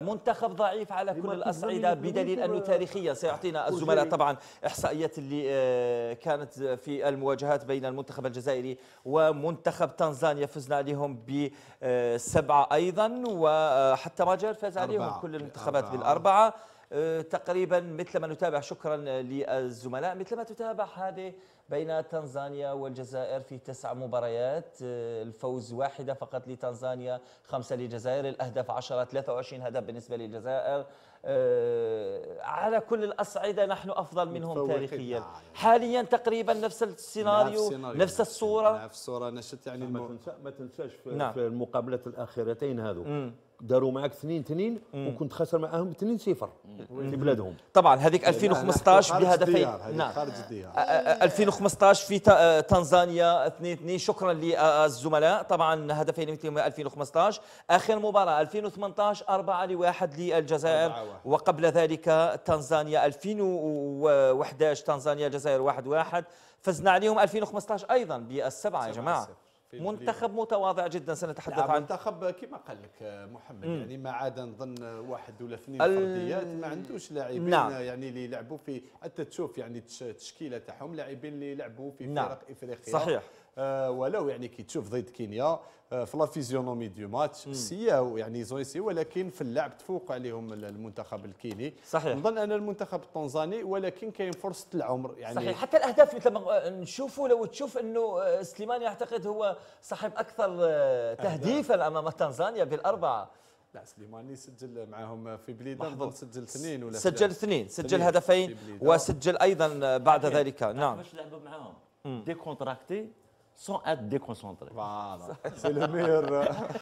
منتخب ضعيف على كل الاصعده بدليل انه تاريخيا سيعطينا الزملاء طبعا احصائيات اللي آه، كانت في المواجهات بين المنتخب الجزائري ومنتخب تنزانيا فزنا عليهم بسبعه آه، ايضا وحتى ماجر فاز عليهم كل المنتخبات بالاربعه أه، تقريبا مثل ما نتابع شكرا للزملاء مثل ما تتابع هذه بين تنزانيا والجزائر في تسع مباريات أه، الفوز واحدة فقط لتنزانيا خمسة للجزائر الأهداف عشرة 23 هدف بالنسبة للجزائر أه، على كل الأصعدة نحن أفضل منهم تاريخيا نعم. حاليا تقريبا نفس السيناريو نفس, الصورة نفس الصورة نشت يعني ما تنساش في المقابلة نعم. المقابلات الأخيرتين هذو داروا معك سنين تنين وكنت خاسر معاهم تنين صفر في بلادهم طبعا هذيك 2015 يعني بهدفين نعم خارج الديار 2015 في آه، تنزانيا 2 2 شكرا للزملاء طبعا هدفين 2015 اخر مباراه 2018 4 لواحد للجزائر وقبل ذلك تنزانيا 2011 تنزانيا الجزائر 1 1 فزنا عليهم 2015 ايضا بالسبعه يا جماعه منتخب متواضع جدا سنتحدث نعم، عن منتخب كما قال لك آه، محمد مم. يعني ما عاد نظن واحد ولا اثنين ال... فرديات ما عندوش لاعبين نعم. يعني اللي لعبوا في حتى تشوف يعني التشكيله تاعهم لاعبين اللي لعبوا في نعم. فرق افريقيا صحيح آه، ولو يعني كي تشوف ضد كينيا آه، في لا فيزيونومي دو ماتش سياو يعني زويسي ولكن في اللعب تفوق عليهم المنتخب الكيني صحيح نظن ان المنتخب التنزاني ولكن كاين فرصه العمر يعني صحيح حتى الاهداف مثل ما نشوفوا لو تشوف انه آه، سليماني اعتقد هو صاحب اكثر تهديفا امام تنزانيا بالاربعه لا سليماني سجل معهم في بليده محضر. سجل اثنين ولا سجل اثنين سجل هدفين وسجل ايضا بعد ذلك نعم باش لعبوا معاهم دي كونتراكتي sans être déconcentré. Voilà, c'est le meilleur. Euh,